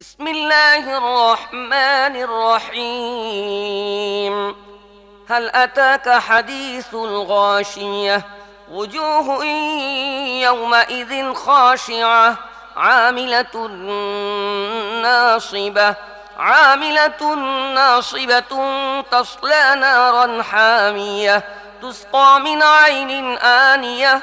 بسم الله الرحمن الرحيم هل أتاك حديث الغاشية وجوه يومئذ خاشعة عاملة ناصبة عاملة ناصبة تصلى نارا حامية تسقى من عين آنية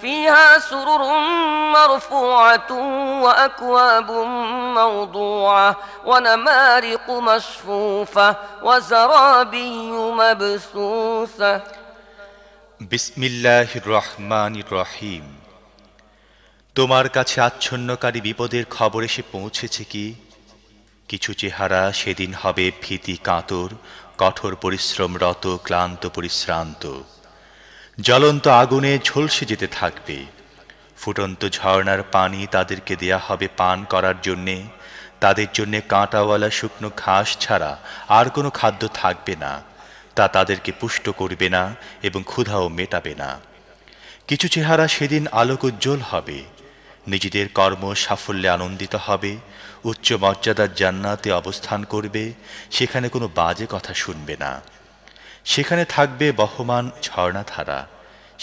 فيها سرر مرفوعة وأكواب موضوعة ونمارق مصفوفة وزرابي مبثوثة بسم الله الرحمن الرحيم তোমার কাছে আচ্ছন্নকারী বিপদের খবর এসে পৌঁছেছে কি কিছু চেহারা সেদিন হবে ভীতি কাতর কঠোর পরিশ্রমরত ক্লান্ত পরিশ্রান্ত জ্বলন্ত আগুনে ঝলসে যেতে থাকবে ফুটন্ত ঝর্ণার পানি তাদেরকে দেয়া হবে পান করার জন্যে তাদের জন্যে কাঁটাওয়ালা শুকনো ঘাস ছাড়া আর কোনো খাদ্য থাকবে না তা তাদেরকে পুষ্ট করবে না এবং ক্ষুধাও মেটাবে না কিছু চেহারা সেদিন আলোক উজ্জ্বল হবে নিজেদের কর্ম সাফল্যে আনন্দিত হবে উচ্চ মর্যাদার জান্নাতে অবস্থান করবে সেখানে কোনো বাজে কথা শুনবে না সেখানে থাকবে বহমান ঝর্ণা ধারা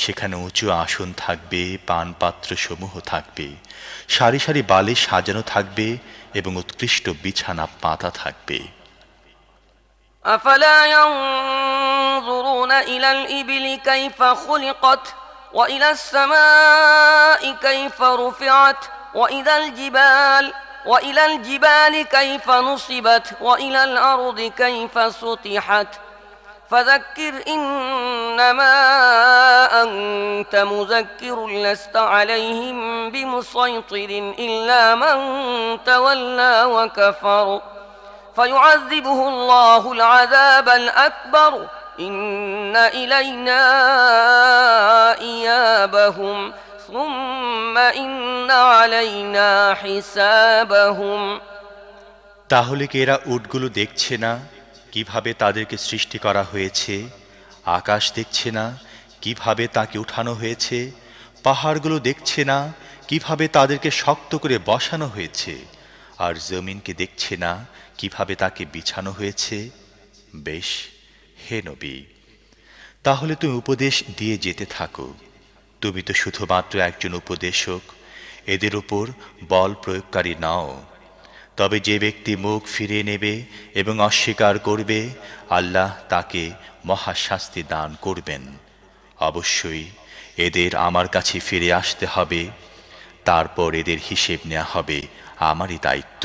সেখানে উঁচু আসন থাকবে পানপাত্র সমূহ থাকবে সারি সারি বালে সাজানো থাকবে এবং উৎকৃষ্ট বিছানা পাতা থাকবে وإلى الجبال كيف نصبت وإلى الأرض كيف سطحت فذكر إنما أنت مذكر لست عليهم بمسيطر إلا من تولى وكفر فيعذبه الله العذاب الأكبر إن إلينا إيابهم ثم إن علينا حسابهم তাহলে কি এরা উটগুলো দেখছে না কিভাবে তাদেরকে সৃষ্টি করা হয়েছে আকাশ দেখছে না কিভাবে তাকে উঠানো হয়েছে পাহাড়গুলো দেখছে না কিভাবে তাদেরকে শক্ত করে বসানো হয়েছে আর জমিনকে দেখছে না কিভাবে তাকে বিছানো হয়েছে বেশ হে নবী তাহলে তুমি উপদেশ দিয়ে যেতে থাকো তুমি তো শুধুমাত্র একজন উপদেশক এদের উপর বল প্রয়োগকারী নাও তবে যে ব্যক্তি মুখ ফিরিয়ে নেবে এবং অস্বীকার করবে আল্লাহ তাকে মহাশাস্তি দান করবেন অবশ্যই এদের আমার কাছে ফিরে আসতে হবে তারপর এদের হিসেব নেওয়া হবে আমারই দায়িত্ব